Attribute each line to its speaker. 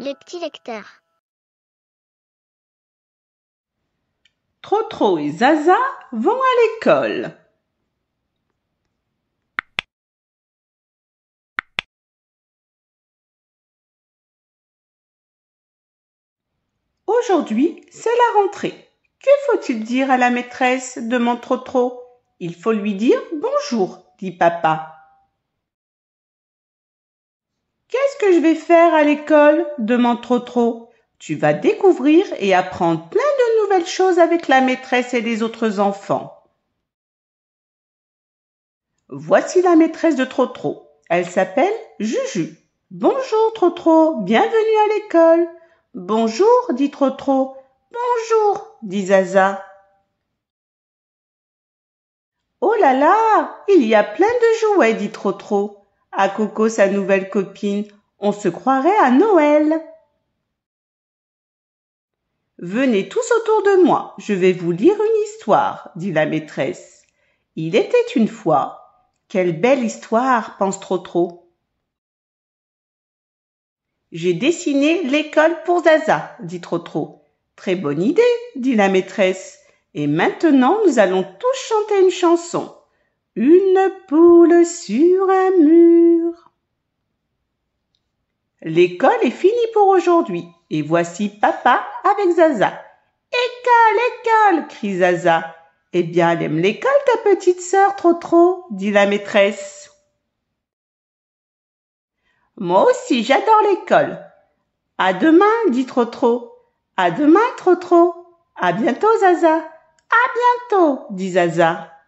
Speaker 1: Les petits
Speaker 2: lecteurs.
Speaker 1: Trotro et
Speaker 2: Zaza vont à l'école.
Speaker 1: Aujourd'hui, c'est la rentrée. Que faut-il dire à la maîtresse demande Trotro. Il faut lui dire bonjour, dit papa. que je vais faire à l'école demande Trotro. Tu vas découvrir et apprendre plein de nouvelles choses avec la maîtresse et les autres enfants. Voici la maîtresse de Trotro. Elle s'appelle Juju. Bonjour Trotro, bienvenue à l'école. Bonjour, dit Trotro. Bonjour, dit Zaza. Oh là là, il y a plein de jouets, dit Trotro. À Coco, sa nouvelle copine, on se croirait à Noël. Venez tous autour de moi, je vais vous lire une histoire, dit la maîtresse. Il était une fois. Quelle belle histoire, pense Trotro. J'ai dessiné l'école pour Zaza, dit Trotro. Très bonne idée, dit la maîtresse. Et maintenant nous allons tous chanter une chanson. Une poule sur un mur. L'école est finie pour aujourd'hui, et voici papa avec Zaza. École, école, crie Zaza. Eh bien, elle aime l'école, ta petite sœur, trop trop, dit la maîtresse. Moi aussi, j'adore l'école. À demain, dit trop trop. « À demain, trop trop !»« À bientôt, Zaza. À bientôt, dit Zaza.